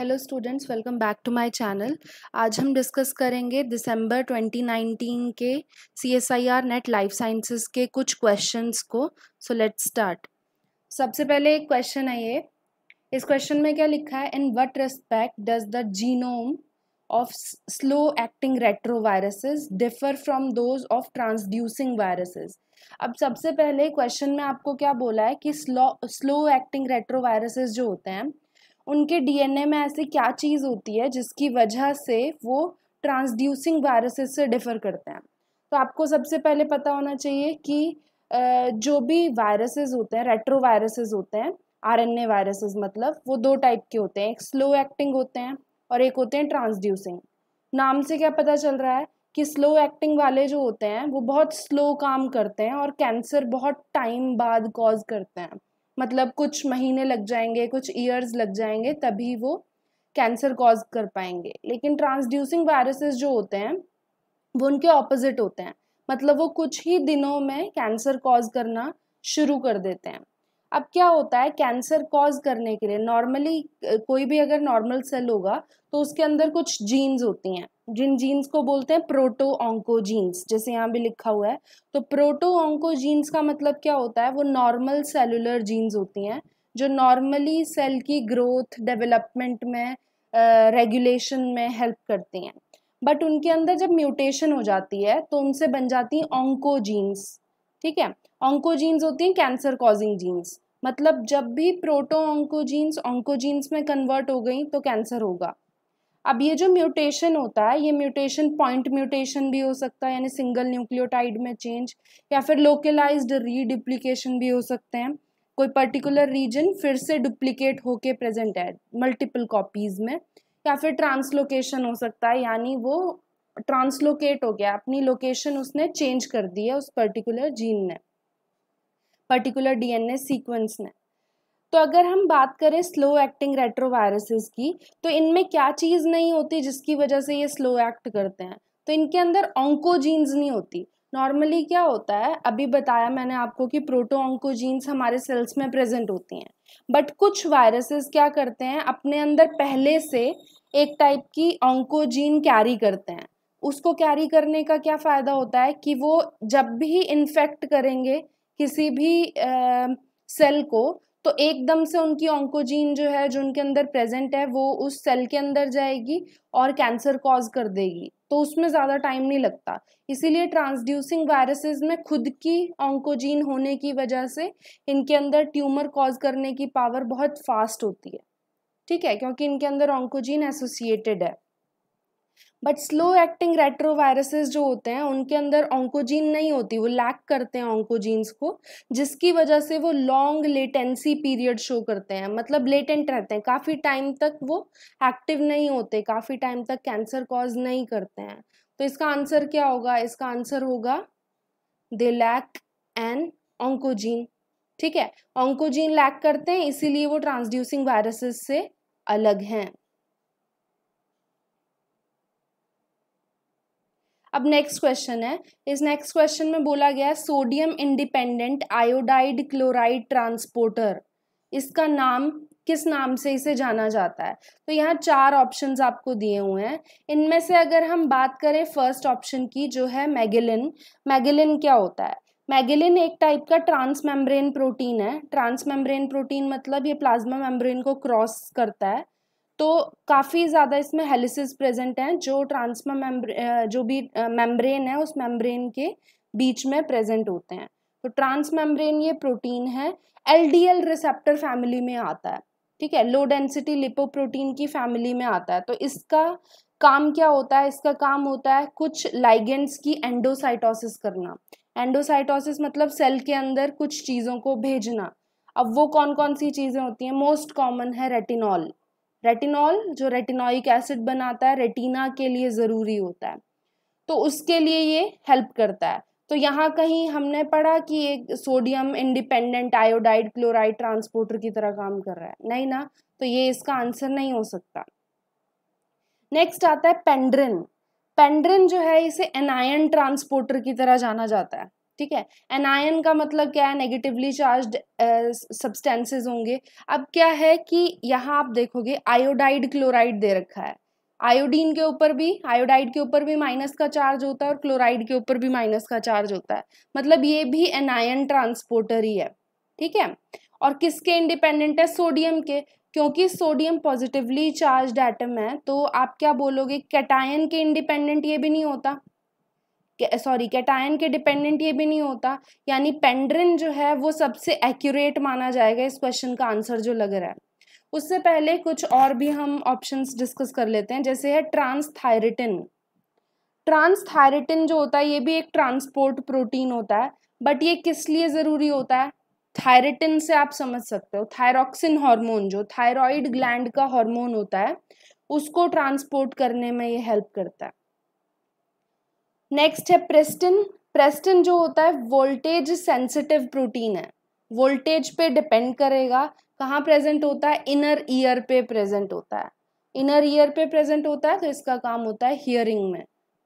Hello students welcome back to my channel आज हम discuss करेंगे दिसंबर 2019 के C S I R NET life sciences के कुछ क्वेश्चंस को सो लेट्स स्टार्ट सबसे पहले एक क्वेश्चन है ये इस क्वेश्चन में क्या लिखा है in what respect does the genome of slow acting retroviruses differ from those of transducing viruses अब सबसे पहले क्वेश्चन में आपको क्या बोला है कि slow slow acting retroviruses जो होते हैं उनके डीएनए में ऐसी क्या चीज़ होती है जिसकी वजह से वो ट्रांसड्यूसिंग वायरसेस से डिफ़र करते हैं तो आपको सबसे पहले पता होना चाहिए कि जो भी वायरसेस होते हैं रेट्रो वायरसेस होते हैं आरएनए वायरसेस मतलब वो दो टाइप के होते हैं एक स्लो एक्टिंग होते हैं और एक होते हैं ट्रांसड्यूसिंग नाम से क्या पता चल रहा है कि स्लो एक्टिंग वाले जो होते हैं वो बहुत स्लो काम करते हैं और कैंसर बहुत टाइम बाद कॉज करते हैं मतलब कुछ महीने लग जाएंगे कुछ ईयर्स लग जाएंगे तभी वो कैंसर कॉज कर पाएंगे लेकिन ट्रांसड्यूसिंग वायरसेस जो होते हैं वो उनके ऑपोजिट होते हैं मतलब वो कुछ ही दिनों में कैंसर कॉज करना शुरू कर देते हैं अब क्या होता है कैंसर कॉज करने के लिए नॉर्मली कोई भी अगर नॉर्मल सेल होगा तो उसके अंदर कुछ जीन्स होती हैं जिन जीन्स को बोलते हैं प्रोटो ऑंको जीन्स जैसे यहाँ भी लिखा हुआ है तो प्रोटो ऑंको जीन्स का मतलब क्या होता है वो नॉर्मल सेलुलर जीन्स होती हैं जो नॉर्मली सेल की ग्रोथ डेवलपमेंट में रेगुलेशन में हेल्प करती हैं बट उनके अंदर जब म्यूटेशन हो जाती है तो उनसे बन जाती हैं ऑंको जीन्स ठीक है ऑन्कोजीन्स होती हैं कैंसर कॉजिंग जीन्स मतलब जब भी प्रोटो ऑन्कोजीन्स ऑन्कोजीन्स में कन्वर्ट हो गई तो कैंसर होगा अब ये जो म्यूटेशन होता है ये म्यूटेशन पॉइंट म्यूटेशन भी हो सकता है यानी सिंगल न्यूक्लियोटाइड में चेंज या फिर लोकलाइज्ड रीडुप्लीकेशन भी हो सकते हैं कोई पर्टिकुलर रीजन फिर से डुप्लीकेट होके प्रेजेंट है मल्टीपल कॉपीज़ में या फिर ट्रांसलोकेशन हो सकता है यानी वो ट्रांसलोकेट हो गया अपनी लोकेशन उसने चेंज कर दी है उस पर्टिकुलर जीन ने पर्टिकुलर डीएनए सीक्वेंस में तो अगर हम बात करें स्लो एक्टिंग रेट्रोवायरसेस की तो इनमें क्या चीज़ नहीं होती जिसकी वजह से ये स्लो एक्ट करते हैं तो इनके अंदर ऑंकोजीन्स नहीं होती नॉर्मली क्या होता है अभी बताया मैंने आपको कि प्रोटो ऑंकोजीन्स हमारे सेल्स में प्रेजेंट होती हैं बट कुछ वायरसेस क्या करते हैं अपने अंदर पहले से एक टाइप की ऑंकोजीन कैरी करते हैं उसको कैरी करने का क्या फ़ायदा होता है कि वो जब भी इन्फेक्ट करेंगे किसी भी सेल को तो एकदम से उनकी ऑंकोजीन जो है जो उनके अंदर प्रेजेंट है वो उस सेल के अंदर जाएगी और कैंसर कॉज कर देगी तो उसमें ज़्यादा टाइम नहीं लगता इसीलिए ट्रांसड्यूसिंग वायरसेस में खुद की ऑंकोजीन होने की वजह से इनके अंदर ट्यूमर कॉज करने की पावर बहुत फास्ट होती है ठीक है क्योंकि इनके अंदर ऑंकोजीन एसोसिएटेड है बट स्लो एक्टिंग रेट्रोवायरसेस जो होते हैं उनके अंदर ऑन्कोजीन नहीं होती वो लैक करते हैं ऑन्कोजीन्स को जिसकी वजह से वो लॉन्ग लेटेंसी पीरियड शो करते हैं मतलब लेटेंट रहते हैं काफ़ी टाइम तक वो एक्टिव नहीं होते काफ़ी टाइम तक कैंसर कॉज नहीं करते हैं तो इसका आंसर क्या होगा इसका आंसर होगा दे लैक एन ऑन्कोजीन ठीक है ऑन्कोजीन लैक करते हैं इसीलिए वो ट्रांसड्यूसिंग वायरसेस से अलग हैं अब नेक्स्ट क्वेश्चन है इस नेक्स्ट क्वेश्चन में बोला गया sodium independent iodide chloride transporter इसका नाम किस नाम से इसे जाना जाता है तो यहाँ चार ऑप्शंस आपको दिए हुए हैं इनमें से अगर हम बात करें फर्स्ट ऑप्शन की जो है मैगेलिन मैगेलिन क्या होता है मैगेलिन एक टाइप का trans membrane protein transmembrane membrane प्रोटीन मतलब ये प्लाज्मा मेम्ब्रेन को क्रॉस करता है तो काफ़ी ज़्यादा इसमें हेलिसिस प्रेजेंट हैं जो ट्रांसमा मेम्ब्रे जो भी मेम्ब्रेन है उस मेम्ब्रेन के बीच में प्रेजेंट होते हैं तो ट्रांस मेम्ब्रेन ये प्रोटीन है एल रिसेप्टर फैमिली में आता है ठीक है लो डेंसिटी लिपोप्रोटीन की फैमिली में आता है तो इसका काम क्या होता है इसका काम होता है कुछ लाइगेंट्स की एंडोसाइटोसिस करना एंडोसाइटोसिस मतलब सेल के अंदर कुछ चीज़ों को भेजना अब वो कौन कौन सी चीज़ें होती हैं मोस्ट कॉमन है रेटिनॉल रेटिनॉल जो रेटिनॉइक एसिड बनाता है रेटिना के लिए ज़रूरी होता है तो उसके लिए ये हेल्प करता है तो यहाँ कहीं हमने पढ़ा कि एक sodium independent iodide chloride transporter की तरह काम कर रहा है नहीं ना तो ये इसका आंसर नहीं हो सकता नेक्स्ट आता है पेंड्रिन पेंड्रिन जो है इसे एनायन ट्रांसपोर्टर की तरह जाना जाता है ठीक है एनायन का मतलब क्या है नेगेटिवली चार्ज सब्सटेंसेस होंगे अब क्या है कि यहाँ आप देखोगे आयोडाइड क्लोराइड दे रखा है आयोडीन के ऊपर भी आयोडाइड के ऊपर भी माइनस का चार्ज होता है और क्लोराइड के ऊपर भी माइनस का चार्ज होता है मतलब ये भी एनायन ट्रांसपोर्टर ही है ठीक है और किसके इंडिपेंडेंट है सोडियम के क्योंकि सोडियम पॉजिटिवली चार्ज एटम है तो आप क्या बोलोगे कैटायन के इंडिपेंडेंट ये भी नहीं होता सॉरी कैटायन के डिपेंडेंट ये भी नहीं होता यानी पेंड्रिन जो है वो सबसे एक्यूरेट माना जाएगा इस क्वेश्चन का आंसर जो लग रहा है उससे पहले कुछ और भी हम ऑप्शंस डिस्कस कर लेते हैं जैसे है ट्रांसथायरेटिन ट्रांसथायरेटिन जो होता है ये भी एक ट्रांसपोर्ट प्रोटीन होता है बट ये किस लिए ज़रूरी होता है थायरेटिन से आप समझ सकते हो थायरॉक्सिन हार्मोन जो थायराइड ग्लैंड का हार्मोन होता है उसको ट्रांसपोर्ट करने में ये हेल्प करता है नेक्स्ट है प्रेस्टिन प्रेस्टिन जो होता है वोल्टेज सेंसिटिव प्रोटीन है वोल्टेज पे डिपेंड करेगा कहाँ प्रेजेंट होता है इनर ईयर पे प्रेजेंट होता है इनर ईयर पे प्रेजेंट होता है तो इसका काम होता है हियरिंग में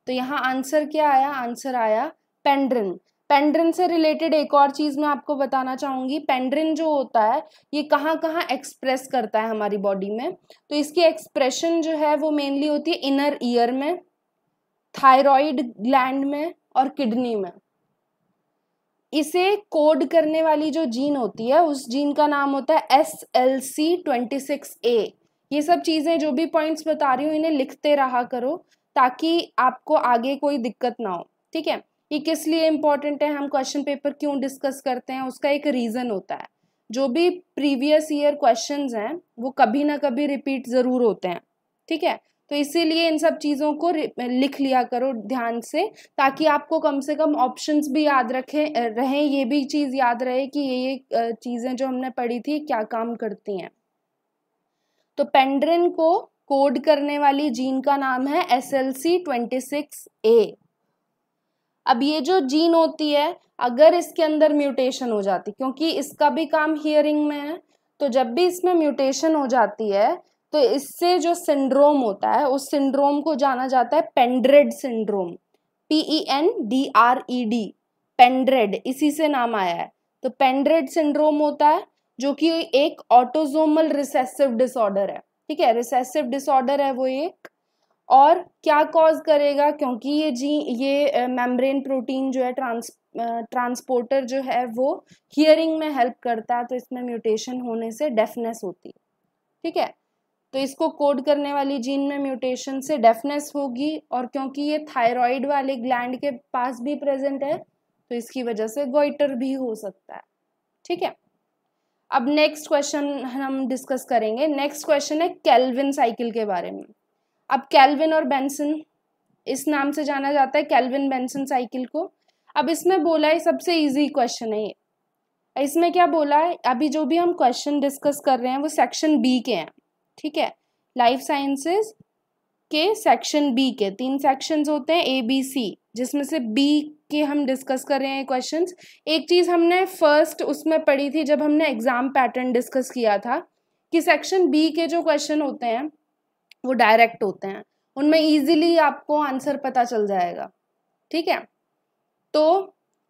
तो यहाँ आंसर क्या आया आंसर आया पेंड्रिन पेंड्रिन से रिलेटेड एक और चीज़ मैं आपको बताना चाहूँगी पेंड्रिन जो होता है ये कहाँ कहाँ एक्सप्रेस करता है हमारी बॉडी में तो इसकी एक्सप्रेशन जो है वो मेनली होती है इनर ईयर में थायराइड ग्लैंड में और किडनी में इसे कोड करने वाली जो जीन होती है उस जीन का नाम होता है S L C twenty six A ये सब चीज़ें जो भी पॉइंट्स बता रही हूँ इन्हें लिखते रहा करो ताकि आपको आगे कोई दिक्कत ना हो ठीक है ये किस लिए इम्पॉर्टेंट है हम क्वेश्चन पेपर क्यों डिस्कस करते हैं उसका एक रीज़न होता है जो भी प्रीवियस ईयर क्वेश्चंस हैं वो कभी ना कभी रिपीट ज़रूर होते हैं ठीक है तो इसीलिए इन सब चीज़ों को लिख लिया करो ध्यान से ताकि आपको कम से कम ऑप्शंस भी याद रखें रहें ये भी चीज़ याद रहे कि ये ये चीज़ें जो हमने पढ़ी थी क्या काम करती हैं तो पेंड्रिन को कोड करने वाली जीन का नाम है S L C twenty six A अब ये जो जीन होती है अगर इसके अंदर म्यूटेशन हो जाती क्योंकि इसका भी काम हियरिंग में है तो जब भी इसमें म्यूटेशन हो जाती है तो इससे जो सिंड्रोम होता है उस सिंड्रोम को जाना जाता है Pendred syndrome P E N D R E D Pendred इसी से नाम आया है तो पेंड्रेड सिंड्रोम होता है जो कि एक ऑटोजोमल रिसेसिव डिसऑर्डर है ठीक है रिसेसिव डिसऑर्डर है वो एक और क्या कॉज करेगा क्योंकि ये जी ये मेम्ब्रेन प्रोटीन जो है ट्रांस ट्रांसपोर्टर जो है वो हियरिंग में हेल्प करता है तो इसमें म्यूटेशन होने से डेफनेस होती है ठीक है तो इसको कोड करने वाली जीन में म्यूटेशन से डेफनेस होगी और क्योंकि ये थायराइड वाले ग्लैंड के पास भी प्रेजेंट है तो इसकी वजह से गोइटर भी हो सकता है ठीक है अब नेक्स्ट क्वेश्चन हम डिस्कस करेंगे नेक्स्ट क्वेश्चन है कैलविन साइकिल के बारे में अब कैलविन और बेंसन इस नाम से जाना जाता है कैलविन बेंसन साइकिल को अब इसमें बोला है सबसे इजी क्वेश्चन है ये इसमें क्या बोला है अभी जो भी हम क्वेश्चन डिस्कस कर रहे हैं वो सेक्शन बी के हैं ठीक है लाइफ साइंसेस के सेक्शन बी के तीन सेक्शंस होते हैं ए बी सी जिसमें से बी के हम डिस्कस कर रहे हैं क्वेश्चंस एक चीज़ हमने फर्स्ट उसमें पढ़ी थी जब हमने एग्ज़ाम पैटर्न डिस्कस किया था कि सेक्शन बी के जो क्वेश्चन होते हैं वो डायरेक्ट होते हैं उनमें इजीली आपको आंसर पता चल जाएगा ठीक है तो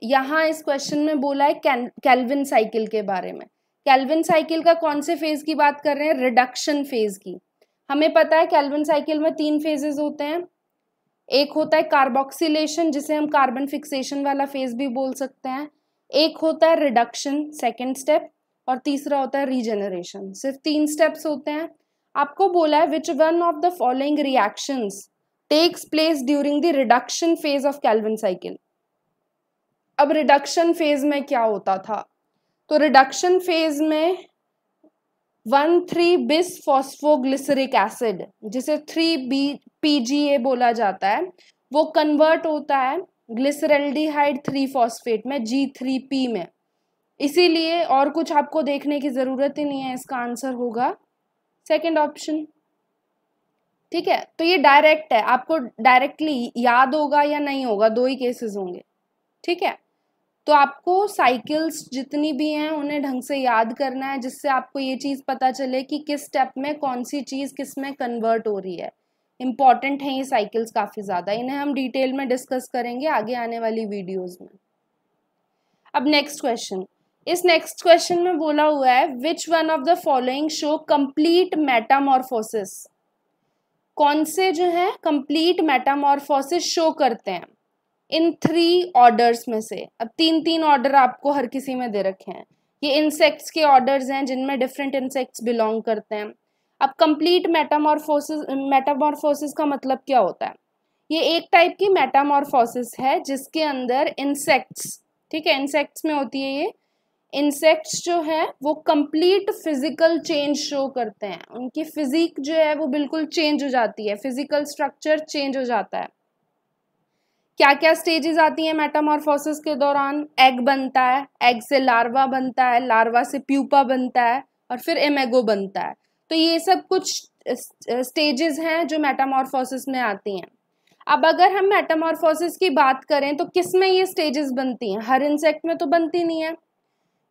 यहाँ इस क्वेश्चन में बोला है कैलविन साइकिल के बारे में कैल्विन साइकिल का कौन से फेज की बात कर रहे हैं रिडक्शन फेज की हमें पता है कैल्विन साइकिल में तीन फेजेस होते हैं एक होता है कार्बोक्सीलेशन जिसे हम कार्बन फिक्सेशन वाला फेज भी बोल सकते हैं एक होता है रिडक्शन सेकेंड स्टेप और तीसरा होता है रीजनरेशन सिर्फ तीन स्टेप्स होते हैं आपको बोला है which one of the following reactions takes place during the reduction phase of Calvin cycle अब रिडक्शन फेज में क्या होता था तो रिडक्शन फेज में one three bis phosphoglyceric acid जिसे थ्री बी ए बोला जाता है वो कन्वर्ट होता है ग्लिसरेल्डिहाइड थ्री फॉस्फेट में जी थ्री पी में इसीलिए और कुछ आपको देखने की ज़रूरत ही नहीं है इसका आंसर होगा सेकंड ऑप्शन ठीक है तो ये डायरेक्ट है आपको डायरेक्टली याद होगा या नहीं होगा दो ही केसेस होंगे ठीक है तो आपको साइकिल्स जितनी भी हैं उन्हें ढंग से याद करना है जिससे आपको ये चीज़ पता चले कि किस स्टेप में कौन सी चीज़ किस में कन्वर्ट हो रही है इम्पॉर्टेंट हैं ये साइकिल्स काफ़ी ज़्यादा इन्हें हम डिटेल में डिस्कस करेंगे आगे आने वाली वीडियोज़ में अब नेक्स्ट क्वेश्चन इस नेक्स्ट क्वेश्चन में बोला हुआ है which one of the following show complete metamorphosis कौन से जो है कंप्लीट मेटामॉर्फोसिस शो करते हैं इन थ्री ऑर्डर्स में से अब तीन तीन ऑर्डर आपको हर किसी में दे रखे हैं ये इंसेक्ट्स के ऑर्डर्स हैं जिनमें डिफरेंट इंसेक्ट्स बिलोंग करते हैं अब कंप्लीट मेटामॉर्फोसिस मेटामॉर्फोसिस का मतलब क्या होता है ये एक टाइप की मेटामॉर्फोसिस है जिसके अंदर इंसेक्ट्स ठीक है इंसेक्ट्स में होती है ये इंसेक्ट्स जो है वो कंप्लीट फिजिकल चेंज शो करते हैं उनकी फिजिक जो है वो बिल्कुल चेंज हो जाती है फिजिकल स्ट्रक्चर चेंज हो जाता है क्या क्या स्टेजेस आती हैं मेटामॉर्फोसिस के दौरान एग बनता है एग से लार्वा बनता है लार्वा से प्यूपा बनता है और फिर एमेगो बनता है तो ये सब कुछ स्टेजेस हैं जो मेटामॉर्फोसिस में आती हैं अब अगर हम मेटामॉर्फोसिस की बात करें तो किस में ये स्टेजेस बनती हैं हर इंसेक्ट में तो बनती नहीं है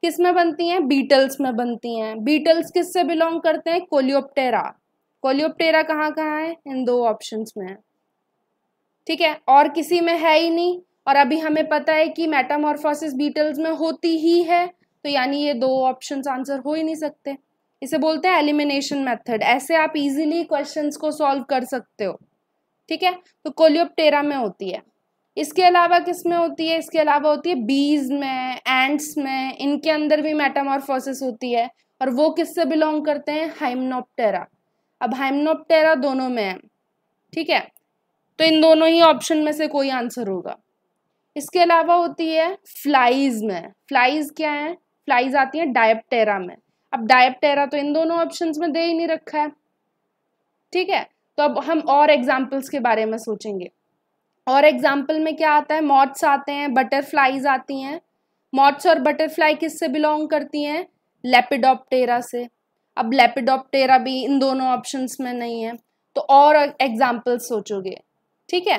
किस में बनती हैं बीटल्स में बनती हैं बीटल्स किस से बिलोंग करते हैं कोलियोप्टेरा कोलियोप्टेरा कहाँ कहाँ है इन दो ऑप्शंस में है ठीक है और किसी में है ही नहीं और अभी हमें पता है कि मेटामॉर्फोसिस बीटल्स में होती ही है तो यानी ये दो ऑप्शन आंसर हो ही नहीं सकते इसे बोलते हैं एलिमिनेशन मेथड ऐसे आप इजीली क्वेश्चंस को सॉल्व कर सकते हो ठीक है तो कोलियोप्टेरा में होती है इसके अलावा किस में होती है इसके अलावा होती है बीज में एंड्स में इनके अंदर भी मेटामॉर्फोसिस होती है और वो किससे बिलोंग करते हैं हाइमनोप्टेरा अब हाइमनोप्टेरा दोनों में है ठीक है तो इन दोनों ही ऑप्शन में से कोई आंसर होगा इसके अलावा होती है फ्लाइज में फ्लाइज क्या है फ्लाइज आती है डायप्टेरा में अब डायप्टेरा तो इन दोनों ऑप्शन में दे ही नहीं रखा है ठीक है तो अब हम और एग्जाम्पल्स के बारे में सोचेंगे और एग्जाम्पल में क्या आता है मॉट्स आते हैं बटरफ्लाइज आती हैं मॉट्स और बटरफ्लाई किससे बिलोंग करती हैं लेपिडोप्टेरा से अब लेपिडोप्टेरा भी इन दोनों ऑप्शंस में नहीं है तो और एग्जाम्पल्स सोचोगे ठीक है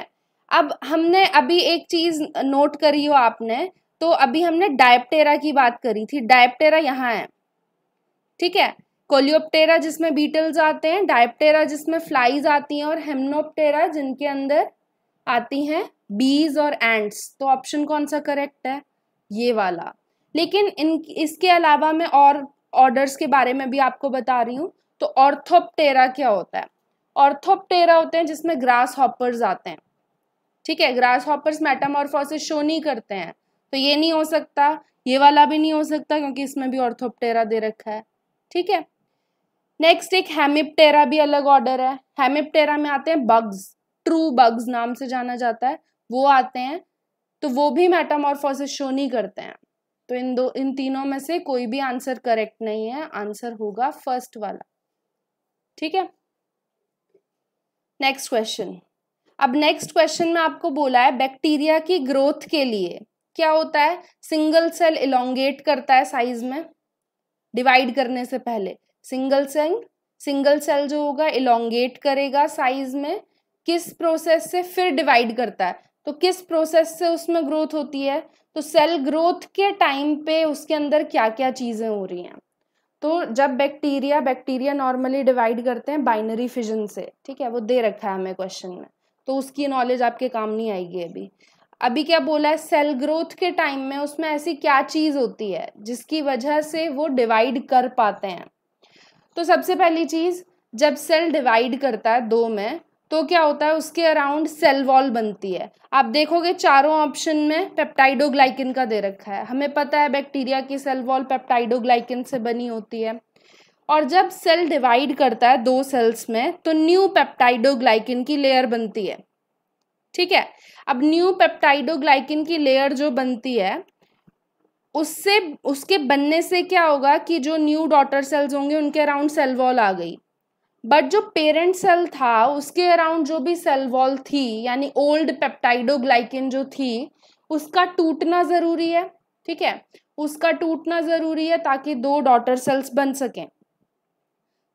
अब हमने अभी एक चीज नोट करी हो आपने तो अभी हमने डायप्टेरा की बात करी थी डायप्टेरा यहाँ है ठीक है कोलियोप्टेरा जिसमें बीटल्स आते हैं डायप्टेरा जिसमें फ्लाइज आती हैं और हेमनोप्टेरा जिनके अंदर आती हैं बीज और एंड्स तो ऑप्शन कौन सा करेक्ट है ये वाला लेकिन इन इसके अलावा मैं और ऑर्डर्स के बारे में भी आपको बता रही हूँ तो ऑर्थोप्टेरा क्या होता है ऑर्थोप्टेरा होते हैं जिसमें ग्रास हॉपर्स आते हैं ठीक है ग्रास हॉपर्स मेटामॉर्फोसिस शो नहीं करते हैं तो ये नहीं हो सकता ये वाला भी नहीं हो सकता क्योंकि इसमें भी ऑर्थोप्टेरा दे रखा है ठीक है नेक्स्ट एक हेमिप्टेरा भी अलग ऑर्डर है हेमिप्टेरा में आते हैं बग्स ट्रू बग्स नाम से जाना जाता है वो आते हैं तो वो भी मेटामॉर्फोसिस शो नहीं करते हैं तो इन दो इन तीनों में से कोई भी आंसर करेक्ट नहीं है आंसर होगा फर्स्ट वाला ठीक है नेक्स्ट क्वेश्चन अब नेक्स्ट क्वेश्चन में आपको बोला है बैक्टीरिया की ग्रोथ के लिए क्या होता है सिंगल सेल इलोंगेट करता है साइज में डिवाइड करने से पहले सिंगल सेल सिंगल सेल जो होगा इलोंगेट करेगा साइज में किस प्रोसेस से फिर डिवाइड करता है तो किस प्रोसेस से उसमें ग्रोथ होती है तो सेल ग्रोथ के टाइम पे उसके अंदर क्या क्या चीज़ें हो रही हैं तो जब बैक्टीरिया बैक्टीरिया नॉर्मली डिवाइड करते हैं बाइनरी फिजन से ठीक है वो दे रखा है हमें क्वेश्चन में तो उसकी नॉलेज आपके काम नहीं आएगी अभी अभी क्या बोला है सेल ग्रोथ के टाइम में उसमें ऐसी क्या चीज़ होती है जिसकी वजह से वो डिवाइड कर पाते हैं तो सबसे पहली चीज़ जब सेल डिवाइड करता है दो में तो क्या होता है उसके अराउंड सेल वॉल बनती है आप देखोगे चारों ऑप्शन में पेप्टाइडोग्लाइकिन का दे रखा है हमें पता है बैक्टीरिया की सेल वॉल पेप्टाइडोग्लाइकिन से बनी होती है और जब सेल डिवाइड करता है दो सेल्स में तो न्यू पेप्टाइडोग्लाइकिन की लेयर बनती है ठीक है अब न्यू पेप्टाइडोग्लाइकिन की लेयर जो बनती है उससे उसके बनने से क्या होगा कि जो न्यू डॉटर सेल्स होंगे उनके अराउंड सेल वॉल आ गई बट जो पेरेंट सेल था उसके अराउंड जो भी सेल वॉल थी यानी ओल्ड पेप्टाइडोग्लाइकिन जो थी उसका टूटना ज़रूरी है ठीक है उसका टूटना ज़रूरी है ताकि दो डॉटर सेल्स बन सकें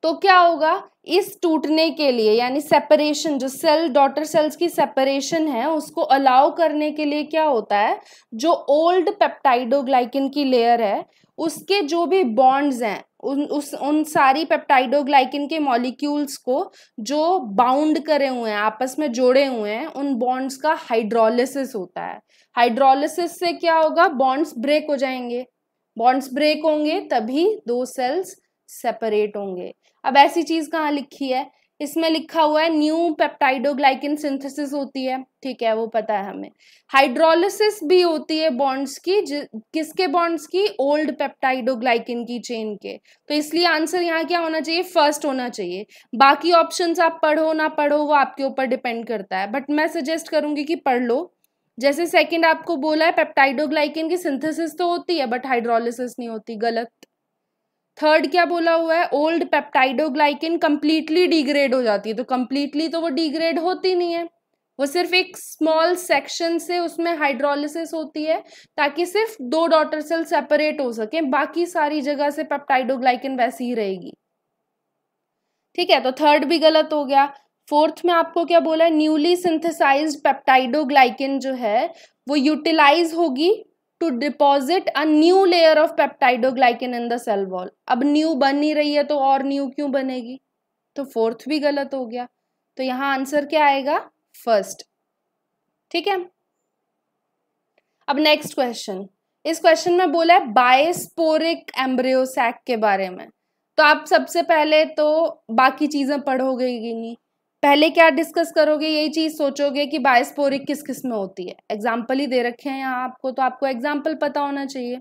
तो क्या होगा इस टूटने के लिए यानी सेपरेशन जो सेल डॉटर सेल्स की सेपरेशन है उसको अलाउ करने के लिए क्या होता है जो ओल्ड पेप्टाइडोग्लाइकिन की लेयर है उसके जो भी बॉन्ड्स हैं उन उस उन सारी पेप्टाइडोग्लाइकिन के मॉलिक्यूल्स को जो बाउंड करे हुए हैं आपस में जोड़े हुए हैं उन बॉन्ड्स का हाइड्रोलिसिस होता है हाइड्रोलिसिस से क्या होगा बॉन्ड्स ब्रेक हो जाएंगे बॉन्ड्स ब्रेक होंगे तभी दो सेल्स सेपरेट होंगे अब ऐसी चीज़ कहाँ लिखी है इसमें लिखा हुआ है न्यू पेप्टाइडोग्लाइकिन सिंथेसिस होती है ठीक है वो पता है हमें हाइड्रोलिसिस भी होती है बॉन्ड्स की किसके बॉन्ड्स की ओल्ड पेप्टाइडोग्लाइकिन की चेन के तो इसलिए आंसर यहाँ क्या होना चाहिए फर्स्ट होना चाहिए बाकी ऑप्शन आप पढ़ो ना पढ़ो वो आपके ऊपर डिपेंड करता है बट मैं सजेस्ट करूंगी कि पढ़ लो जैसे सेकेंड आपको बोला है पेप्टाइडोग्लाइकिन की सिंथेसिस तो होती है बट हाइड्रोलिसिस नहीं होती गलत थर्ड क्या बोला हुआ है ओल्ड पेप्टाइडोग्लाइकिन कंप्लीटली डिग्रेड हो जाती है तो कंप्लीटली तो वो डिग्रेड होती नहीं है वो सिर्फ एक स्मॉल सेक्शन से उसमें हाइड्रोलिसिस होती है ताकि सिर्फ दो डॉटर सेल सेपरेट हो सके बाकी सारी जगह से पेप्टाइडोग्लाइकिन वैसी ही रहेगी ठीक है तो थर्ड भी गलत हो गया फोर्थ में आपको क्या बोला है न्यूली सिंथेसाइज्ड पेप्टाइडोग्लाइकिन जो है वो यूटिलाइज होगी to deposit a new layer of peptidoglycan in the cell wall अब न्यू बन नहीं रही है तो और न्यू क्यों बनेगी तो फोर्थ भी गलत हो गया तो यहाँ आंसर क्या आएगा फर्स्ट ठीक है अब नेक्स्ट क्वेश्चन इस क्वेश्चन में बोला है बायोस्पोरिक एम्ब्रियोसैक के बारे में तो आप सबसे पहले तो बाकी चीज़ें पढ़ोगे ही नहीं पहले क्या डिस्कस करोगे यही चीज़ सोचोगे कि बायस्पोरिक किस किस में होती है एग्जाम्पल ही दे रखे हैं यहाँ आपको तो आपको एग्जाम्पल पता होना चाहिए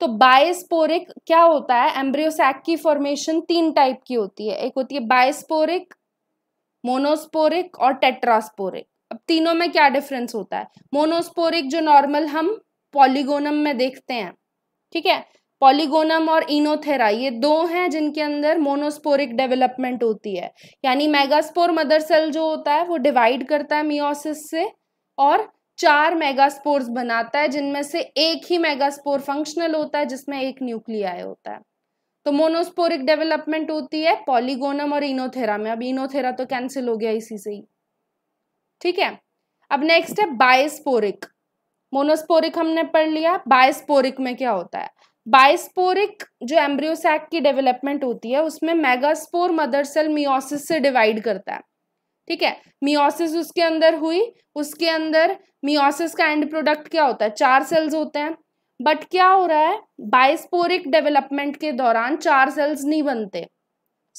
तो बायस्पोरिक क्या होता है एम्ब्रियोसैक की फॉर्मेशन तीन टाइप की होती है एक होती है बायस्पोरिक मोनोस्पोरिक और टेट्रास्पोरिक अब तीनों में क्या डिफरेंस होता है मोनोस्पोरिक जो नॉर्मल हम पॉलीगोनम में देखते हैं ठीक है पॉलीगोनम और इनोथेरा ये दो हैं जिनके अंदर मोनोस्पोरिक डेवलपमेंट होती है यानी मेगास्पोर मदर सेल जो होता है वो डिवाइड करता है मियोसिस से और चार मेगास्पोर्स बनाता है जिनमें से एक ही मेगास्पोर फंक्शनल होता है जिसमें एक न्यूक्लियाई होता है तो मोनोस्पोरिक डेवलपमेंट होती है पॉलीगोनम और इनोथेरा में अब इनोथेरा तो कैंसिल हो गया इसी से ही ठीक है अब नेक्स्ट है बायस्पोरिक मोनोस्पोरिक हमने पढ़ लिया बायस्पोरिक में क्या होता है बाइस्पोरिक जो एम्ब्रियोसैक की डेवलपमेंट होती है उसमें मेगास्पोर मदर सेल मियोसिस से डिवाइड करता है ठीक है मियोसिस उसके अंदर हुई उसके अंदर मियोसिस का एंड प्रोडक्ट क्या होता है चार सेल्स होते हैं बट क्या हो रहा है बाइस्पोरिक डेवलपमेंट के दौरान चार सेल्स नहीं बनते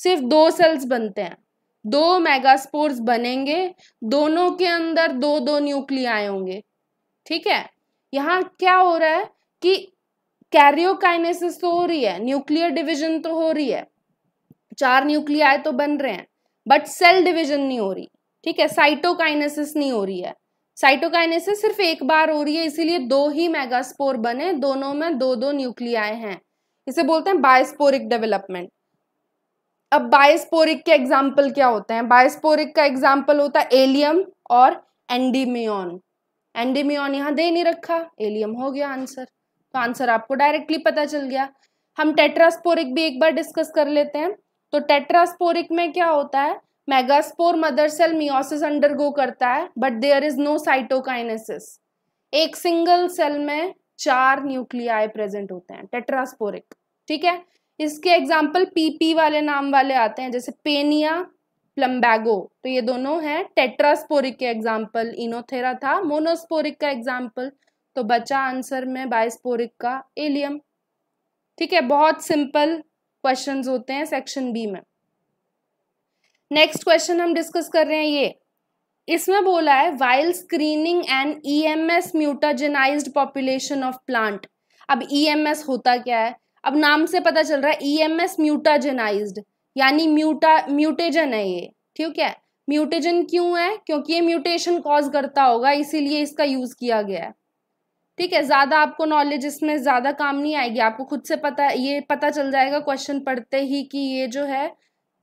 सिर्फ दो सेल्स बनते हैं दो मेगास्पोर्स बनेंगे दोनों के अंदर दो दो न्यूक्लियाए होंगे ठीक है यहाँ क्या हो रहा है कि कैरियोकाइनेसिस तो हो रही है न्यूक्लियर डिवीजन तो हो रही है चार न्यूक्लियाई तो बन रहे हैं बट सेल डिवीजन नहीं हो रही ठीक है साइटोकाइनेसिस नहीं हो रही है साइटोकाइनेसिस सिर्फ एक बार हो रही है इसीलिए दो ही मेगास्पोर बने दोनों में दो दो न्यूक्लियाए हैं इसे बोलते हैं बायोस्पोरिक डेवलपमेंट अब बायोस्पोरिक के एग्जाम्पल क्या होते हैं बायोस्पोरिक का एग्जाम्पल होता है एलियम और एंडीमियन एंडीमियन यहाँ दे नहीं रखा एलियम हो गया आंसर तो आंसर आपको डायरेक्टली पता चल गया हम टेट्रास्पोरिक भी एक बार डिस्कस कर लेते हैं तो टेट्रास्पोरिक में क्या होता है megaspore mother cell meiosis undergo करता है but there is no cytokinesis एक सिंगल सेल में चार न्यूक्लियाई प्रेजेंट होते हैं टेट्रास्पोरिक ठीक है इसके एग्जाम्पल पीपी वाले नाम वाले आते हैं जैसे पेनिया प्लम्बैगो तो ये दोनों हैं टेट्रास्पोरिक के एग्जाम्पल इनोथेरा था मोनोस्पोरिक का एग्जाम्पल तो बचा आंसर में बायस्पोरिक का एलियम ठीक है बहुत सिंपल क्वेश्चन होते हैं सेक्शन बी में नेक्स्ट क्वेश्चन हम डिस्कस कर रहे हैं ये इसमें बोला है while screening and EMS mutagenised population of plant अब ईएमएस e होता क्या है अब नाम से पता चल रहा है ईएमएस e म्यूटाजेनाइज्ड यानी म्यूटा म्यूटेजन है ये ठीक है म्यूटेजन क्यों है क्योंकि ये म्यूटेशन कॉज करता होगा इसीलिए इसका यूज किया गया है ठीक है ज़्यादा आपको नॉलेज इसमें ज़्यादा काम नहीं आएगी आपको खुद से पता ये पता चल जाएगा क्वेश्चन पढ़ते ही कि ये जो है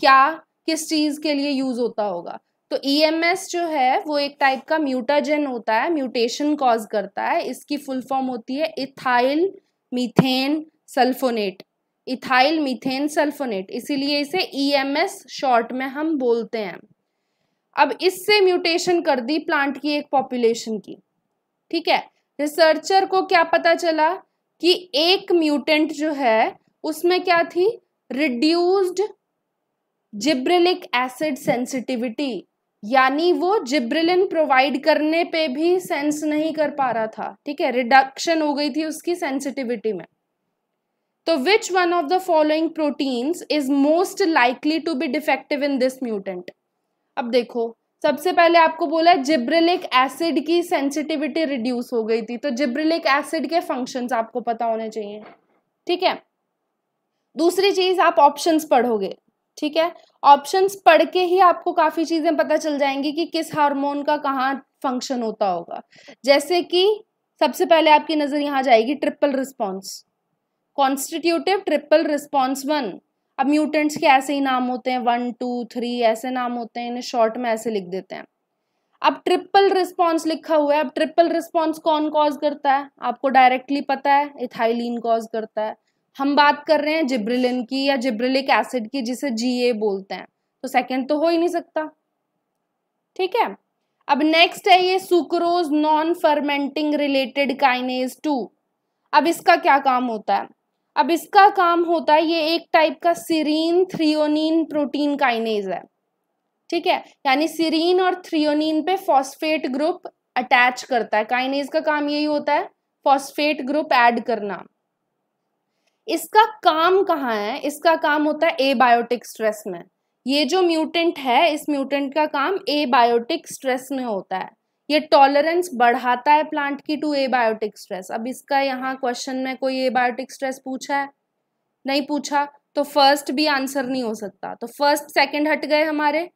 क्या किस चीज़ के लिए यूज़ होता होगा तो ईएमएस e जो है वो एक टाइप का म्यूटाजन होता है म्यूटेशन कॉज करता है इसकी फुल फॉर्म होती है ethyl methane sulphonate ethyl methane sulphonate इसीलिए इसे ईएमएस e शॉर्ट में हम बोलते हैं अब इससे म्यूटेशन कर दी प्लांट की एक पॉपुलेशन की ठीक है रिसर्चर को क्या पता चला कि एक म्यूटेंट जो है उसमें क्या थी रिड्यूस्ड जिब्रिलिक एसिड सेंसिटिविटी यानी वो जिब्रिलिन प्रोवाइड करने पे भी सेंस नहीं कर पा रहा था ठीक है रिडक्शन हो गई थी उसकी सेंसिटिविटी में तो which one of the following proteins is most likely to be defective in this mutant अब देखो सबसे पहले आपको बोला जिब्रिलिक एसिड की सेंसिटिविटी रिड्यूस हो गई थी तो जिब्रिलिक एसिड के फंक्शंस आपको पता होने चाहिए ठीक है दूसरी चीज आप ऑप्शंस पढ़ोगे ठीक है ऑप्शंस पढ़ के ही आपको काफ़ी चीज़ें पता चल जाएंगी कि किस हार्मोन का कहाँ फंक्शन होता होगा जैसे कि सबसे पहले आपकी नज़र यहाँ जाएगी triple response constitutive triple response one अब म्यूटेंट्स के ऐसे ही नाम होते हैं वन टू थ्री ऐसे नाम होते हैं इन्हें शॉर्ट में ऐसे लिख देते हैं अब ट्रिपल रिस्पॉन्स लिखा हुआ है अब ट्रिपल रिस्पॉन्स कौन कॉज करता है आपको डायरेक्टली पता है इथाइलिन कॉज करता है हम बात कर रहे हैं जिब्रिलिन की या जिब्रिलिक एसिड की जिसे जी बोलते हैं तो सेकेंड तो हो ही नहीं सकता ठीक है अब नेक्स्ट है ये sucrose non fermenting related kinase two अब इसका क्या काम होता है अब इसका काम होता है ये एक टाइप का सीरीन थ्रियोनिन प्रोटीन काइनेज है ठीक है यानी सीरीन और थ्रियोनिन पे फॉस्फेट ग्रुप अटैच करता है काइनेज का काम यही होता है फॉस्फेट ग्रुप ऐड करना इसका काम कहाँ है इसका काम होता है एबायोटिक स्ट्रेस में ये जो म्यूटेंट है इस म्यूटेंट का काम एबायोटिक स्ट्रेस में होता है ये टॉलरेंस बढ़ाता है प्लांट की टू एबायोटिक स्ट्रेस अब इसका यहाँ क्वेश्चन में कोई एबायोटिक स्ट्रेस पूछा है नहीं पूछा तो फर्स्ट भी आंसर नहीं हो सकता तो फर्स्ट सेकंड हट गए हमारे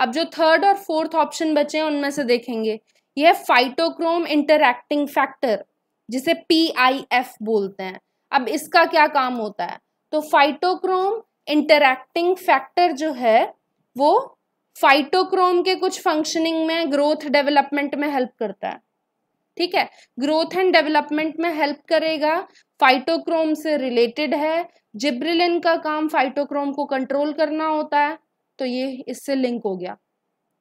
अब जो थर्ड और फोर्थ ऑप्शन बचे हैं उनमें से देखेंगे यह फाइटोक्रोम इंटरैक्टिंग फैक्टर जिसे पी आई एफ बोलते हैं अब इसका क्या काम होता है तो फाइटोक्रोम इंटरैक्टिंग फैक्टर जो है वो फाइटोक्रोम के कुछ फंक्शनिंग में ग्रोथ डेवलपमेंट में हेल्प करता है ठीक है ग्रोथ एंड डेवलपमेंट में हेल्प करेगा फाइटोक्रोम से रिलेटेड है जिब्रिलिन का काम फाइटोक्रोम को कंट्रोल करना होता है तो ये इससे लिंक हो गया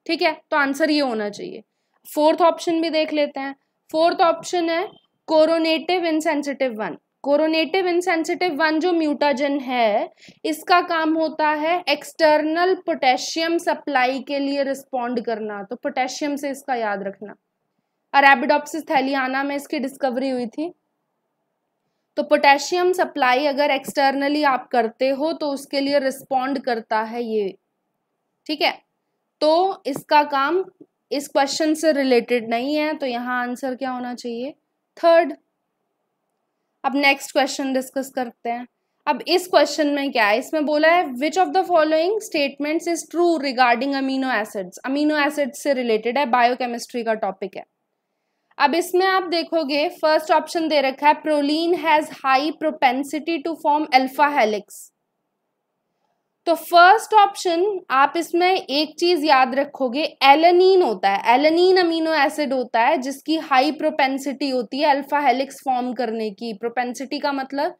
ठीक है तो आंसर ये होना चाहिए फोर्थ ऑप्शन भी देख लेते हैं फोर्थ ऑप्शन है coronatine insensitive one coronatine insensitive one जो म्यूटाजन है इसका काम होता है एक्सटर्नल पोटेशियम सप्लाई के लिए रिस्पॉन्ड करना तो पोटेशियम से इसका याद रखना अरेबिडोप्सिस थैलियाना में इसकी डिस्कवरी हुई थी तो पोटेशियम सप्लाई अगर एक्सटर्नली आप करते हो तो उसके लिए रिस्पॉन्ड करता है ये ठीक है तो इसका काम इस क्वेश्चन से रिलेटेड नहीं है तो यहाँ आंसर क्या होना चाहिए थर्ड अब नेक्स्ट क्वेश्चन डिस्कस करते हैं अब इस क्वेश्चन में क्या है इसमें बोला है which of the following statements is true regarding amino acids amino acids से रिलेटेड है बायोकेमिस्ट्री का टॉपिक है अब इसमें आप देखोगे फर्स्ट ऑप्शन दे रखा है proline has high propensity to form alpha helix तो फर्स्ट ऑप्शन आप इसमें एक चीज याद रखोगे एलनिन होता है एलनिन अमीनो एसिड होता है जिसकी हाई प्रोपेंसिटी होती है अल्फा हेलिक्स फॉर्म करने की प्रोपेंसिटी का मतलब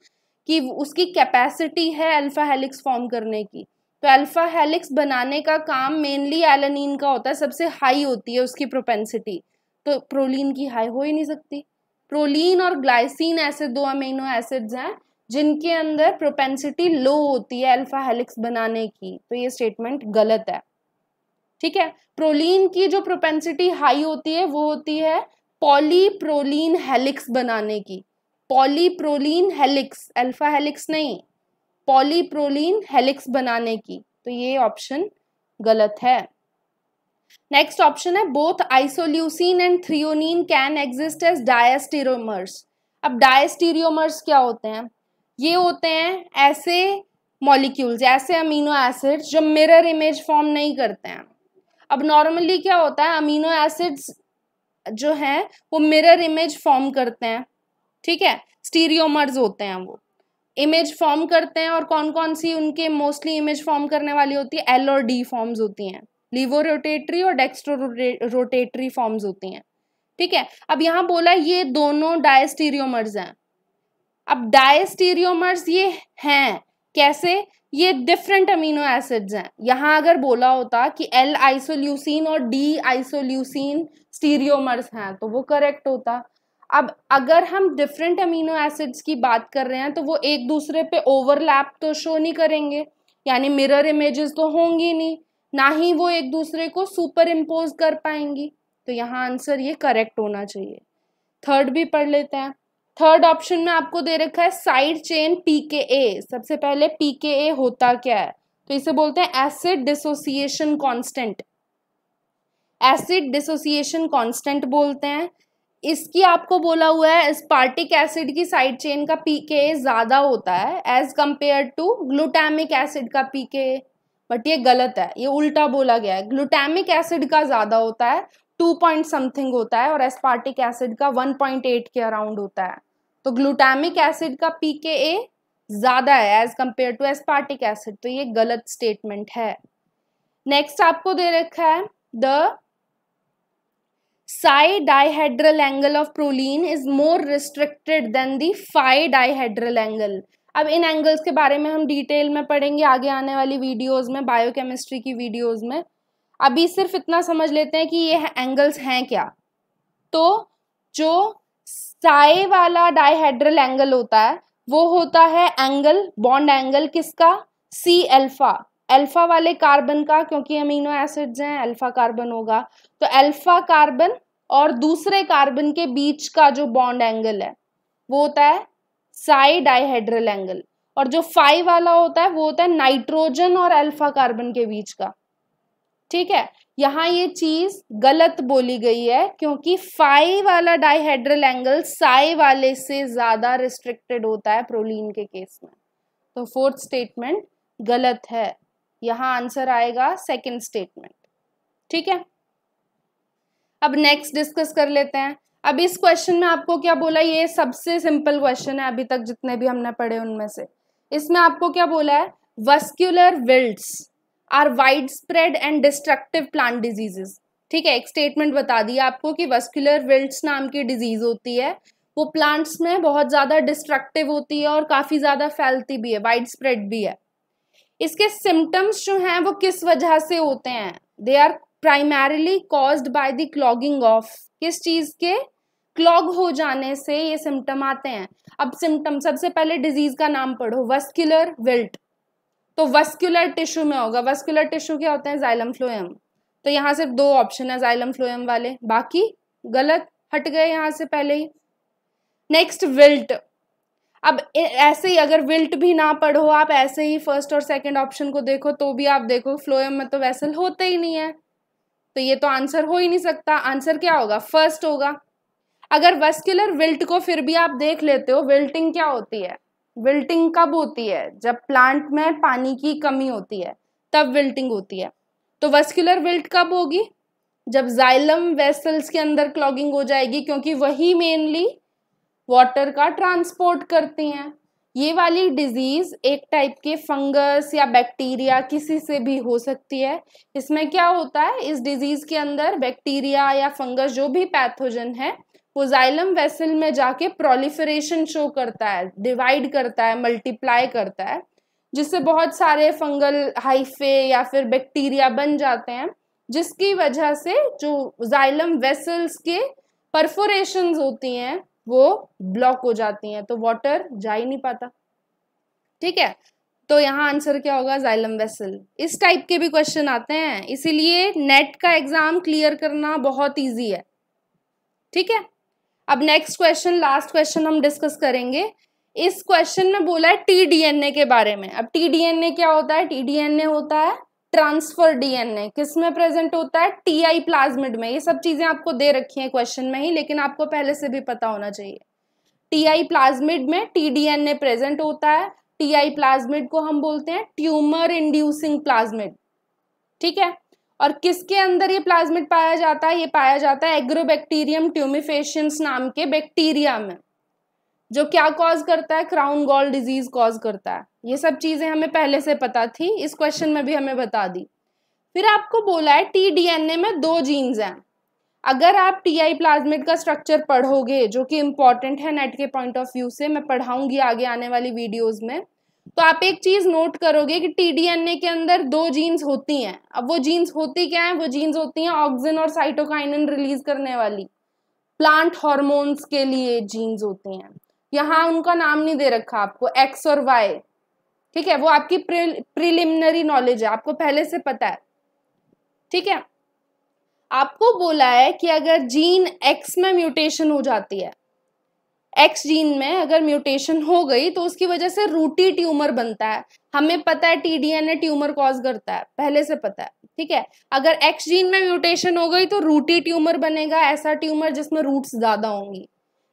कि उसकी कैपेसिटी है अल्फा हेलिक्स फॉर्म करने की तो अल्फा हेलिक्स बनाने का काम मेनली एलनिन का होता है सबसे हाई होती है उसकी प्रोपेंसिटी तो प्रोलिन की हाई हो ही नहीं सकती प्रोलिन और ग्लाइसिन ऐसे दो अमीनो एसिड्स हैं जिनके अंदर प्रोपेंसिटी लो होती है अल्फा हेलिक्स बनाने की तो ये स्टेटमेंट गलत है ठीक है प्रोलीन की जो प्रोपेंसिटी हाई होती है वो होती है पॉलीप्रोलीन हेलिक्स बनाने की पॉलीप्रोलीन हेलिक्स अल्फा हेलिक्स नहीं पॉलीप्रोलीन हेलिक्स बनाने की तो ये ऑप्शन गलत है नेक्स्ट ऑप्शन है both isoleucine and threonine can exist as diastereomers अब डायस्टीरियोमर्स क्या होते हैं ये होते हैं ऐसे मॉलिक्यूल्स ऐसे अमीनो एसिड्स जो मिरर इमेज फॉर्म नहीं करते हैं अब नॉर्मली क्या होता है अमीनो एसिड्स जो हैं वो मिरर इमेज फॉर्म करते हैं ठीक है स्टीरियोमर्स होते हैं वो इमेज फॉर्म करते हैं और कौन कौन सी उनके मोस्टली इमेज फॉर्म करने वाली होती है एल और डी फॉर्म्स होती हैं लिवो रोटेटरी और डेक्स्ट्रो रोटेटरी फॉर्म्स होती हैं ठीक है अब यहाँ बोला ये दोनों डायस्टीरियोमर्स हैं अब डायस्टीरियोमर्स ये हैं कैसे ये डिफरेंट अमीनो एसिड्स हैं यहाँ अगर बोला होता कि एल आइसोल्यूसिन और डी आइसोल्यूसिन स्टीरियोमर्स हैं तो वो करेक्ट होता अब अगर हम डिफरेंट अमीनो एसिड्स की बात कर रहे हैं तो वो एक दूसरे पे ओवरलैप तो शो नहीं करेंगे यानी मिरर इमेजेस तो होंगी नहीं ना ही वो एक दूसरे को सुपर इम्पोज कर पाएंगी तो यहाँ आंसर ये करेक्ट होना चाहिए थर्ड भी पढ़ लेते हैं थर्ड ऑप्शन में आपको दे रखा है साइड चेन पीकेए सबसे पहले पीकेए होता क्या है तो इसे बोलते हैं acid dissociation constant acid dissociation constant बोलते हैं इसकी आपको बोला हुआ है स्पार्टिक एसिड की साइड चेन का पीके ज़्यादा होता है as compare to glutamic acid का पीके बट ये गलत है ये उल्टा बोला गया है ग्लूटामिक एसिड का ज़्यादा होता है टू पॉइंट समथिंग होता है और एस्पार्टिक एसिड का वन पॉइंट एट के अराउंड होता है तो ग्लूटामिक एसिड का पी के ए ज़्यादा है as compare to aspartic acid तो ये गलत स्टेटमेंट है नेक्स्ट आपको दे रखा है the psi dihedral angle of proline is more restricted than the phi dihedral angle अब इन एंगल्स के बारे में हम डिटेल में पढ़ेंगे आगे आने वाली वीडियोस में बायोकेमिस्ट्री की वीडियोस में अभी सिर्फ इतना समझ लेते हैं कि ये है, एंगल्स हैं क्या तो जो साए वाला डाइहेड्रल एंगल होता है वो होता है एंगल बॉन्ड एंगल किसका सी एल्फा एल्फा वाले कार्बन का क्योंकि अमीनो एसिड्स हैं अल्फा कार्बन होगा तो अल्फा कार्बन और दूसरे कार्बन के बीच का जो बॉन्ड एंगल है वो होता है साई डाइहेड्रल एंगल और जो फाइव वाला होता है वो होता है नाइट्रोजन और अल्फा कार्बन के बीच का ठीक है यहाँ ये चीज गलत बोली गई है क्योंकि फाई वाला डाइहेड्रल एंगल साई वाले से ज्यादा रिस्ट्रिक्टेड होता है प्रोलीन के केस में तो फोर्थ स्टेटमेंट गलत है यहाँ आंसर आएगा सेकंड स्टेटमेंट ठीक है अब नेक्स्ट डिस्कस कर लेते हैं अब इस क्वेश्चन में आपको क्या बोला ये सबसे सिंपल क्वेश्चन है अभी तक जितने भी हमने पढ़े उनमें से इसमें आपको क्या बोला है vascular wilts are wide spread and destructive plant diseases ठीक है एक स्टेटमेंट बता दिया आपको कि वस्कुलर विल्ट्स नाम की डिजीज होती है वो प्लांट्स में बहुत ज़्यादा डिस्ट्रक्टिव होती है और काफ़ी ज़्यादा फैलती भी है वाइड स्प्रेड भी है इसके सिम्टम्स जो हैं वो किस वजह से होते हैं they are primarily caused by the clogging of किस चीज़ के क्लॉग हो जाने से ये सिम्टम आते हैं अब सिम्टम सबसे पहले डिजीज का नाम पढ़ो वस्कुलर विल्ट तो वस्कुलर टिश्यू में होगा वस्कुलर टिश्यू क्या होते हैं जाइलम फ्लोएम तो यहाँ सिर्फ दो ऑप्शन है जाइलम फ्लोएम वाले बाकी गलत हट गए यहाँ से पहले ही नेक्स्ट विल्ट अब ऐसे ही अगर विल्ट भी ना पढ़ो आप ऐसे ही फर्स्ट और सेकंड ऑप्शन को देखो तो भी आप देखो फ्लोएम में तो वैसल होते ही नहीं है तो ये तो आंसर हो ही नहीं सकता आंसर क्या होगा फर्स्ट होगा अगर वस्कुलर विल्ट को फिर भी आप देख लेते हो विल्टिंग क्या होती है विल्टिंग कब होती है जब प्लांट में पानी की कमी होती है तब विल्टिंग होती है तो वस्कुलर विल्ट कब होगी जब जाइलम वेसल्स के अंदर क्लॉगिंग हो जाएगी क्योंकि वही मेनली वाटर का ट्रांसपोर्ट करती हैं ये वाली डिजीज़ एक टाइप के फंगस या बैक्टीरिया किसी से भी हो सकती है इसमें क्या होता है इस डिजीज़ के अंदर बैक्टीरिया या फंगस जो भी पैथोजन है पोजाइलम वेसल में जाके प्रोलिफरेशन शो करता है डिवाइड करता है मल्टीप्लाई करता है जिससे बहुत सारे फंगल हाइफे या फिर बैक्टीरिया बन जाते हैं जिसकी वजह से जो जाइलम वेसल्स के परफोरेशन होती हैं वो ब्लॉक हो जाती हैं तो वाटर जा ही नहीं पाता ठीक है तो यहाँ आंसर क्या होगा जाइलम वेसल इस टाइप के भी क्वेश्चन आते हैं इसीलिए नेट का एग्जाम क्लियर करना बहुत ईजी है ठीक है अब नेक्स्ट क्वेश्चन लास्ट क्वेश्चन हम डिस्कस करेंगे इस क्वेश्चन में बोला है टी ए के बारे में अब टी ए क्या होता है टी ए होता है ट्रांसफर डीएनए किस में प्रेजेंट होता है टी आई प्लाज्मिड में ये सब चीजें आपको दे रखी हैं क्वेश्चन में ही लेकिन आपको पहले से भी पता होना चाहिए टी आई प्लाज्मिड में टी डीएनए प्रेजेंट होता है टी आई प्लाज्मिड को हम बोलते हैं ट्यूमर इंड्यूसिंग प्लाज्मिड ठीक है और किसके अंदर ये प्लाज्मिड पाया जाता है ये पाया जाता है एग्रोबैक्टीरियम ट्यूमिफेशंस नाम के बैक्टीरिया में जो क्या कॉज करता है क्राउन गॉल डिजीज कॉज करता है ये सब चीज़ें हमें पहले से पता थी इस क्वेश्चन में भी हमें बता दी फिर आपको बोला है टी डीएनए में दो जीन्स हैं अगर आप टी आई प्लाज्मिड का स्ट्रक्चर पढ़ोगे जो कि इम्पॉर्टेंट है नेट के पॉइंट ऑफ व्यू से मैं पढ़ाऊंगी आगे आने वाली वीडियोज़ में तो आप एक चीज नोट करोगे कि टीडीएनए के अंदर दो जीन्स होती हैं अब वो जीन्स होती क्या है वो जीन्स होती हैं ऑक्सिन और साइटोकाइन रिलीज करने वाली प्लांट हॉर्मोन्स के लिए जीन्स होती हैं यहाँ उनका नाम नहीं दे रखा आपको एक्स और वाई ठीक है वो आपकी प्रिलिमिनरी नॉलेज है आपको पहले से पता है ठीक है आपको बोला है कि अगर जीन एक्स में म्यूटेशन हो जाती है एक्स जीन में अगर म्यूटेशन हो गई तो उसकी वजह से रूटी ट्यूमर बनता है हमें पता है टीडीएनए ट्यूमर कॉज करता है पहले से पता है ठीक है अगर एक्स जीन में म्यूटेशन हो गई तो रूटी ट्यूमर बनेगा ऐसा ट्यूमर जिसमें रूट्स ज्यादा होंगी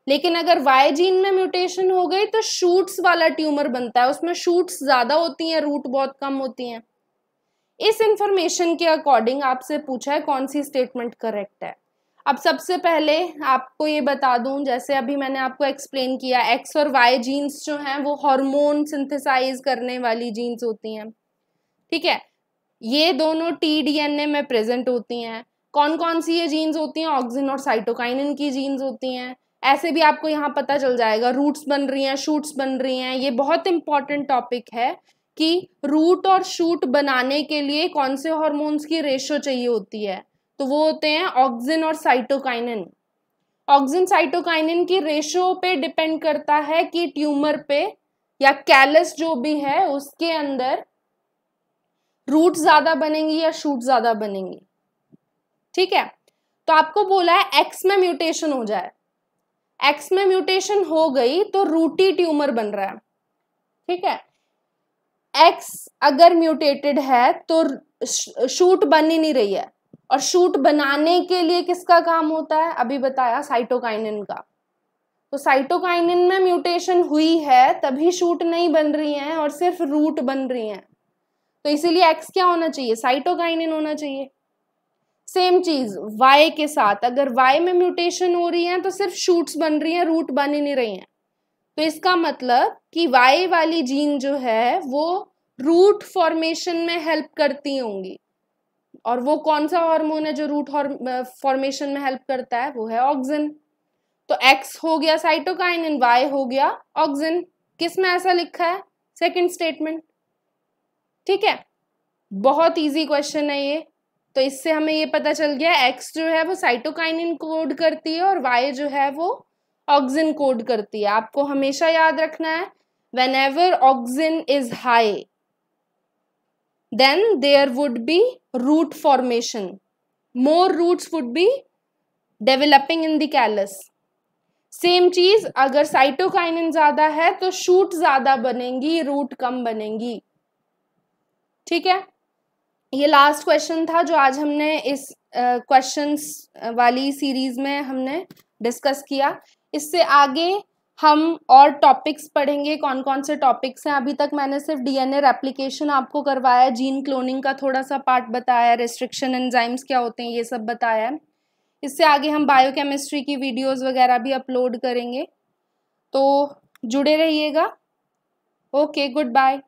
लेकिन अगर वाई जीन में म्यूटेशन हो गई तो शूट्स वाला ट्यूमर बनता है उसमें शूट्स ज्यादा होती हैं रूट बहुत कम होती हैं इस इंफॉर्मेशन के अकॉर्डिंग आपसे पूछा है कौन सी स्टेटमेंट करेक्ट है अब सबसे पहले आपको ये बता दूं जैसे अभी मैंने आपको एक्सप्लेन किया एक्स और वाई जीन्स जो हैं वो हार्मोन सिंथेसाइज करने वाली जीन्स होती हैं ठीक है ये दोनों टी डी एन ए में प्रेजेंट होती हैं कौन कौन सी ये जीन्स होती हैं ऑक्सिन और साइटोकाइन की जीन्स होती हैं ऐसे भी आपको यहाँ पता चल जाएगा रूट्स बन रही हैं शूट्स बन रही हैं ये बहुत इंपॉर्टेंट टॉपिक है कि रूट और शूट बनाने के लिए कौन से हॉर्मोन्स की रेशो चाहिए होती है तो वो होते हैं ऑक्सिन और साइटोकाइनिन ऑक्सिन साइटोकाइनिन की रेशो पे डिपेंड करता है कि ट्यूमर पे या कैलस जो भी है उसके अंदर रूट ज्यादा बनेंगी या शूट ज्यादा बनेंगी ठीक है तो आपको बोला है एक्स में म्यूटेशन हो जाए एक्स में म्यूटेशन हो गई तो रूटी ट्यूमर बन रहा है ठीक है एक्स अगर म्यूटेटेड है तो शूट बन ही नहीं रही है और शूट बनाने के लिए किसका काम होता है अभी बताया साइटोकाइनिन का तो साइटोकाइनिन में म्यूटेशन हुई है तभी शूट नहीं बन रही हैं और सिर्फ रूट बन रही हैं तो इसीलिए एक्स क्या होना चाहिए साइटोकाइनिन होना चाहिए सेम चीज वाई के साथ अगर वाई में म्यूटेशन हो रही है तो सिर्फ शूट्स बन रही हैं रूट बन ही नहीं रही हैं तो इसका मतलब कि वाई वाली जीन जो है वो रूट फॉर्मेशन में हेल्प करती होंगी और वो कौन सा हार्मोन है जो रूट फॉर्मेशन में हेल्प करता है वो है ऑक्सिन तो एक्स हो गया साइटोकाइन एंड वाई हो गया ऑक्सिन किस में ऐसा लिखा है सेकंड स्टेटमेंट ठीक है बहुत इजी क्वेश्चन है ये तो इससे हमें ये पता चल गया एक्स जो है वो साइटोकाइन कोड करती है और वाई जो है वो ऑक्सिन कोड करती है आपको हमेशा याद रखना है whenever auxin is high then there would be root formation. More roots would be developing in the callus. Same चीज अगर साइटोकाइनिन ज्यादा है तो शूट ज्यादा बनेंगी रूट कम बनेंगी ठीक है ये लास्ट क्वेश्चन था जो आज हमने इस क्वेश्चंस uh, वाली सीरीज में हमने डिस्कस किया इससे आगे हम और टॉपिक्स पढ़ेंगे कौन कौन से टॉपिक्स हैं अभी तक मैंने सिर्फ डीएनए रेप्लिकेशन आपको करवाया है जीन क्लोनिंग का थोड़ा सा पार्ट बताया है रेस्ट्रिक्शन एंजाइम्स क्या होते हैं ये सब बताया है इससे आगे हम बायोकेमिस्ट्री की वीडियोस वगैरह भी अपलोड करेंगे तो जुड़े रहिएगा ओके गुड बाय